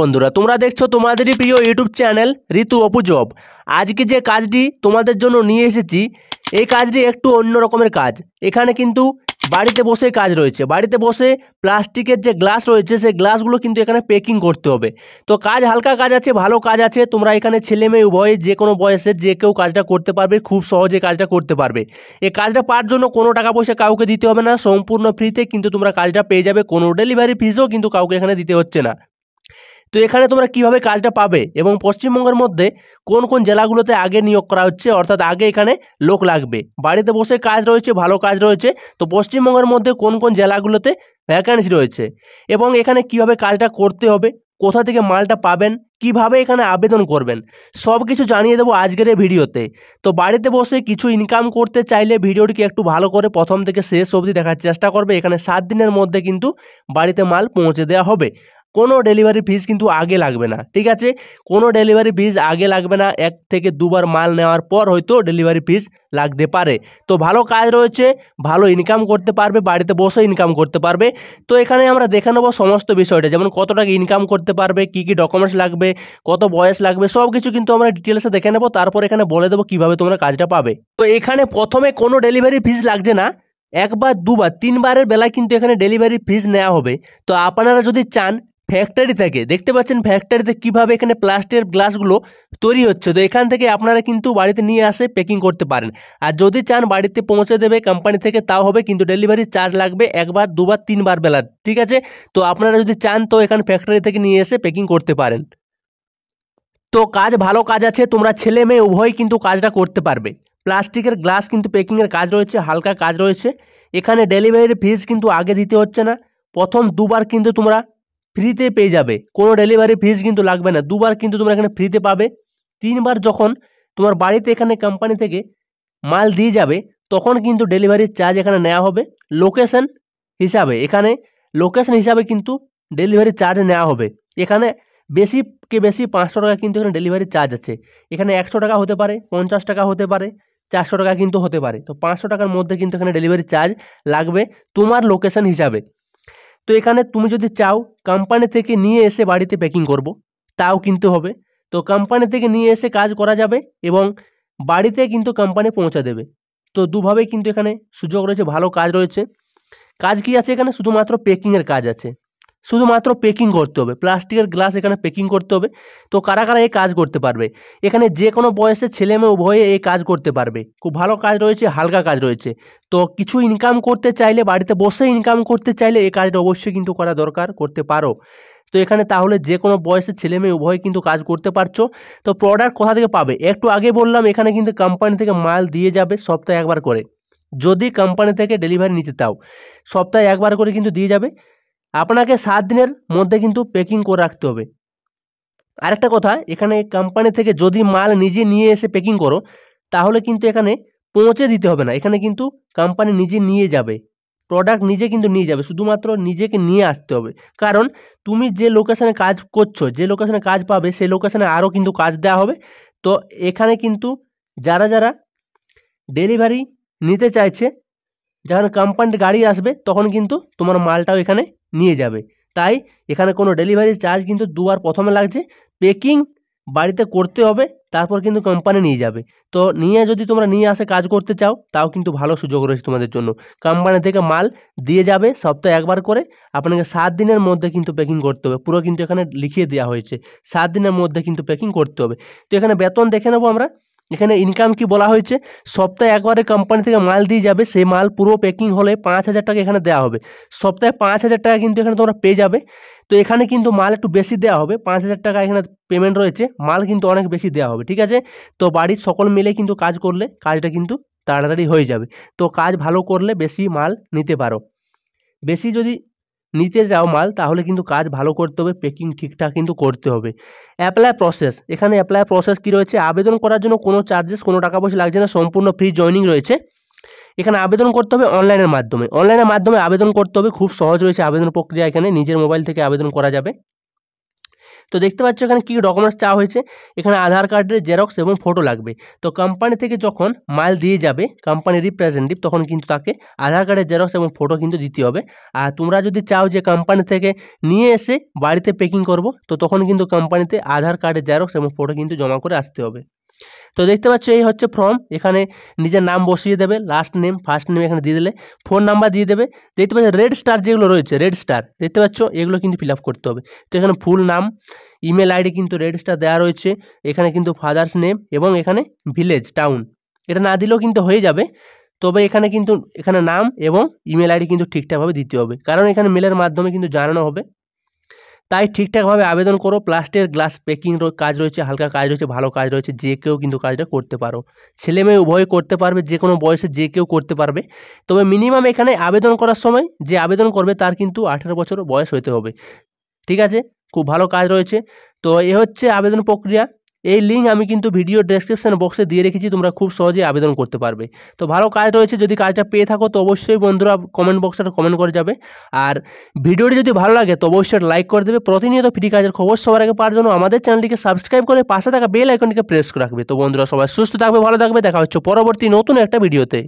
বন্ধুরা তোমরা দেখছো তোমাদেরই প্রিয় ইউটিউব চ্যানেল ঋতু অপুজব আজকে যে কাজটি তোমাদের জন্য নিয়ে এসেছি এই কাজটি একটু অন্য রকমের কাজ এখানে কিন্তু বাড়িতে বসে কাজ রয়েছে বাড়িতে বসে প্লাস্টিকের যে গ্লাস রয়েছে সেই গ্লাসগুলো কিন্তু এখানে প্যাকিং করতে হবে তো কাজ হালকা কাজ আছে ভালো কাজ আছে তোমরা এখানে ছেলে মেয়ে উভয়ে যে কোনো বয়সের যে কেউ কাজটা করতে পারবে খুব সহজে কাজটা করতে পারবে এই কাজটা পাওয়ার জন্য কোনো টাকা পয়সা কাউকে দিতে হবে না সম্পূর্ণ ফ্রিতে কিন্তু তোমরা কাজটা পেয়ে যাবে কোনো ডেলিভারি ফিসও কিন্তু কাউকে এখানে দিতে হচ্ছে না তো এখানে তোমরা কিভাবে কাজটা পাবে এবং পশ্চিমবঙ্গের মধ্যে কোন কোন জেলাগুলোতে আগে নিয়োগ করা হচ্ছে অর্থাৎ আগে এখানে লোক লাগবে বাড়িতে বসে কাজ রয়েছে ভালো কাজ রয়েছে তো পশ্চিমবঙ্গের মধ্যে কোন কোন জেলাগুলোতে ভ্যাকান্সি রয়েছে এবং এখানে কিভাবে কাজটা করতে হবে কোথা থেকে মালটা পাবেন কিভাবে এখানে আবেদন করবেন সব কিছু জানিয়ে দেবো আজকের এই ভিডিওতে তো বাড়িতে বসে কিছু ইনকাম করতে চাইলে ভিডিওটিকে একটু ভালো করে প্রথম থেকে শেষ অবধি দেখার চেষ্টা করবে এখানে সাত দিনের মধ্যে কিন্তু বাড়িতে মাল পৌঁছে দেওয়া হবে কোনো ডেলিভারি ফিস কিন্তু আগে লাগবে না ঠিক আছে কোনো ডেলিভারি ফিস আগে লাগবে না এক থেকে দুবার মাল নেওয়ার পর হয়তো ডেলিভারি ফিস লাগতে পারে তো ভালো কাজ রয়েছে ভালো ইনকাম করতে পারবে বাড়িতে বসে ইনকাম করতে পারবে তো এখানে আমরা দেখে নেবো সমস্ত বিষয়টা যেমন কত টাকা ইনকাম করতে পারবে কি কি ডকুমেন্টস লাগবে কত বয়স লাগবে সব কিছু কিন্তু আমরা ডিটেলসে দেখে নেবো তারপর এখানে বলে দেবো কীভাবে তোমরা কাজটা পাবে তো এখানে প্রথমে কোনো ডেলিভারি ফিস লাগছে না একবার দুবার তিনবারের বেলায় কিন্তু এখানে ডেলিভারি ফিস নেওয়া হবে তো আপনারা যদি চান ফ্যাক্টরি থাকে দেখতে পাচ্ছেন ফ্যাক্টরিতে কিভাবে এখানে প্লাস্টিকের গ্লাসগুলো তৈরি হচ্ছে তো এখান থেকে আপনারা কিন্তু বাড়িতে নিয়ে আসে প্যাকিং করতে পারেন আর যদি চান বাড়িতে পৌঁছে দেবে কোম্পানি থেকে তাও হবে কিন্তু ডেলিভারি চার্জ লাগবে একবার দুবার তিনবার বেলার ঠিক আছে তো আপনারা যদি চান তো এখানে ফ্যাক্টরি থেকে নিয়ে এসে প্যাকিং করতে পারেন তো কাজ ভালো কাজ আছে তোমরা ছেলে মেয়ে উভয় কিন্তু কাজটা করতে পারবে প্লাস্টিকের গ্লাস কিন্তু প্যাকিংয়ের কাজ রয়েছে হালকা কাজ রয়েছে এখানে ডেলিভারির ফিজ কিন্তু আগে দিতে হচ্ছে না প্রথম দুবার কিন্তু তোমরা ফ্রিতে পেয়ে যাবে কোনো ডেলিভারি ফিজ কিন্তু লাগবে না দুবার কিন্তু তোমরা এখানে ফ্রিতে পাবে তিনবার যখন তোমার বাড়িতে এখানে কোম্পানি থেকে মাল দিয়ে যাবে তখন কিন্তু ডেলিভারি চার্জ এখানে নেওয়া হবে লোকেশন হিসাবে এখানে লোকেশন হিসাবে কিন্তু ডেলিভারি চার্জ নেওয়া হবে এখানে বেশি কে বেশি পাঁচশো টাকা কিন্তু এখানে ডেলিভারি চার্জ আছে এখানে একশো টাকা হতে পারে পঞ্চাশ টাকা হতে পারে চারশো টাকা কিন্তু হতে পারে তো পাঁচশো টাকার মধ্যে কিন্তু এখানে ডেলিভারি চার্জ লাগবে তোমার লোকেশন হিসাবে তো এখানে তুমি যদি চাও কোম্পানি থেকে নিয়ে এসে বাড়িতে প্যাকিং করব। তাও কিন্তু হবে তো কোম্পানি থেকে নিয়ে এসে কাজ করা যাবে এবং বাড়িতে কিন্তু কোম্পানি পৌঁছে দেবে তো দুভাবে কিন্তু এখানে সুযোগ রয়েছে ভালো কাজ রয়েছে কাজ কি আছে এখানে শুধুমাত্র প্যাকিংয়ের কাজ আছে শুধুমাত্র পেকিং করতে হবে প্লাস্টিকের গ্লাস এখানে পেকিং করতে হবে তো কারা কারা এই কাজ করতে পারবে এখানে যে কোনো বয়সে ছেলে মেয়ে উভয়ে এই কাজ করতে পারবে খুব ভালো কাজ রয়েছে হালকা কাজ রয়েছে তো কিছু ইনকাম করতে চাইলে বাড়িতে বসে ইনকাম করতে চাইলে এই কাজটা অবশ্যই কিন্তু করা দরকার করতে পারো তো এখানে তাহলে যে কোনো বয়সে ছেলে মেয়ে উভয় কিন্তু কাজ করতে পারছো তো প্রোডাক্ট কোথা থেকে পাবে একটু আগে বললাম এখানে কিন্তু কোম্পানি থেকে মাল দিয়ে যাবে সপ্তাহে একবার করে যদি কোম্পানি থেকে ডেলিভারি নিতে তাও সপ্তাহে একবার করে কিন্তু দিয়ে যাবে আপনাকে সাত দিনের মধ্যে কিন্তু প্যাকিং করে রাখতে হবে আরেকটা কথা এখানে কোম্পানি থেকে যদি মাল নিজে নিয়ে এসে প্যাকিং করো তাহলে কিন্তু এখানে পৌঁছে দিতে হবে না এখানে কিন্তু কোম্পানি নিজে নিয়ে যাবে প্রোডাক্ট নিজে কিন্তু নিয়ে যাবে শুধুমাত্র নিজেকে নিয়ে আসতে হবে কারণ তুমি যে লোকেশানে কাজ করছো যে লোকেশানে কাজ পাবে সেই লোকেশানে আরও কিন্তু কাজ দেওয়া হবে তো এখানে কিন্তু যারা যারা ডেলিভারি নিতে চাইছে যখন কোম্পানির গাড়ি আসবে তখন কিন্তু তোমার মালটাও এখানে নিয়ে যাবে তাই এখানে কোনো ডেলিভারি চার্জ কিন্তু দুবার প্রথমে লাগছে পেকিং বাড়িতে করতে হবে তারপর কিন্তু কোম্পানি নিয়ে যাবে তো নিয়ে যদি তোমরা নিয়ে আসে কাজ করতে চাও তাও কিন্তু ভালো সুযোগ রয়েছে তোমাদের জন্য কোম্পানি থেকে মাল দিয়ে যাবে সপ্তাহে একবার করে আপনাকে সাত দিনের মধ্যে কিন্তু প্যাকিং করতে হবে পুরো কিন্তু এখানে লিখিয়ে দেওয়া হয়েছে সাত দিনের মধ্যে কিন্তু প্যাকিং করতে হবে তো এখানে বেতন দেখে নেবো আমরা এখানে ইনকাম কি বলা হয়েছে সপ্তাহে একবারে কোম্পানি থেকে মাল দিয়ে যাবে সেই মাল পুরো প্যাকিং হলে পাঁচ হাজার টাকা এখানে দেওয়া হবে সপ্তাহে পাঁচ হাজার টাকা কিন্তু এখানে তোমরা পেয়ে যাবে তো এখানে কিন্তু মাল একটু বেশি দেওয়া হবে পাঁচ হাজার টাকা এখানে পেমেন্ট রয়েছে মাল কিন্তু অনেক বেশি দেওয়া হবে ঠিক আছে তো বাড়ির সকল মিলে কিন্তু কাজ করলে কাজটা কিন্তু তাড়াতাড়ি হয়ে যাবে তো কাজ ভালো করলে বেশি মাল নিতে পারো বেশি যদি নিতে যাও মাল তাহলে কিন্তু কাজ ভালো করতে হবে প্যাকিং ঠিকঠাক কিন্তু করতে হবে অ্যাপ্লাই প্রসেস এখানে অ্যাপ্লাই প্রসেস কী রয়েছে আবেদন করার জন্য কোনো চার্জেস কোনো টাকা পয়সা লাগছে না সম্পূর্ণ ফ্রি জয়নিং রয়েছে এখানে আবেদন করতে হবে অনলাইনের মাধ্যমে অনলাইনের মাধ্যমে আবেদন করতে হবে খুব সহজ রয়েছে আবেদন প্রক্রিয়া এখানে নিজের মোবাইল থেকে আবেদন করা যাবে তো দেখতে পাচ্ছ এখানে কী ডকুমেন্টস চাওয়া হয়েছে এখানে আধার কার্ডের জেরক্স এবং ফটো লাগবে তো কোম্পানি থেকে যখন মাল দিয়ে যাবে কোম্পানির রিপ্রেজেন্টেটিভ তখন কিন্তু তাকে আধার কার্ডের জেরক্স এবং ফটো কিন্তু দিতে হবে আর তোমরা যদি চাও যে কোম্পানি থেকে নিয়ে এসে বাড়িতে প্যাকিং করব তো তখন কিন্তু কোম্পানিতে আধার কার্ডের জেরক্স এবং ফটো কিন্তু জমা করে আসতে হবে তো দেখতে পাচ্ছ এই হচ্ছে ফর্ম এখানে নিজের নাম বসিয়ে দেবে লাস্ট নেম ফার্স্ট নেম এখানে দিয়ে দিলে ফোন নাম্বার দিয়ে দেবে দেখতে পাচ্ছ রেড স্টার যেগুলো রয়েছে রেড স্টার দেখতে পাচ্ছ এগুলো কিন্তু ফিল করতে হবে তো এখানে ফুল নাম ইমেল আইডি কিন্তু রেড স্টার দেওয়া রয়েছে এখানে কিন্তু ফাদার্স নেম এবং এখানে ভিলেজ টাউন এটা না দিলেও কিন্তু হয়ে যাবে তবে এখানে কিন্তু এখানে নাম এবং ইমেল আইডি কিন্তু ঠিকঠাকভাবে দিতে হবে কারণ এখানে মেলের মাধ্যমে কিন্তু জানানো হবে তাই ঠিকঠাকভাবে আবেদন করো প্লাস্টের গ্লাস প্যাকিং কাজ রয়েছে হালকা কাজ রয়েছে ভালো কাজ রয়েছে যে কেউ কিন্তু কাজটা করতে পারো ছেলে মেয়ে উভয় করতে পারবে যে কোনো বয়সে যে কেউ করতে পারবে তবে মিনিমাম এখানে আবেদন করার সময় যে আবেদন করবে তার কিন্তু আঠেরো বছর বয়স হতে হবে ঠিক আছে খুব ভালো কাজ রয়েছে তো এ হচ্ছে আবেদন প্রক্রিয়া এই লিঙ্ক আমি কিন্তু ভিডিও ডেসক্রিপশান বক্সে দিয়ে রেখেছি তোমরা খুব সহজে আবেদন করতে পারবে তো ভালো কাজ রয়েছে যদি কাজটা পেয়ে থাকো তো অবশ্যই বন্ধুরা কমেন্ট বক্সটা কমেন্ট করে যাবে আর ভিডিওটি যদি ভালো লাগে তো অবশ্যই লাইক করে দেবে প্রতিনিয়ত ফ্রি কাজের খবর সবার আগে পাওয়ার জন্য আমাদের চ্যানেলটিকে সাবস্ক্রাইব করে পাশে থাকা বেল আইকনটিকে প্রেস রাখবে তো বন্ধুরা সবাই সুস্থ থাকবে ভালো থাকবে দেখা হচ্ছে পরবর্তী নতুন একটা ভিডিওতে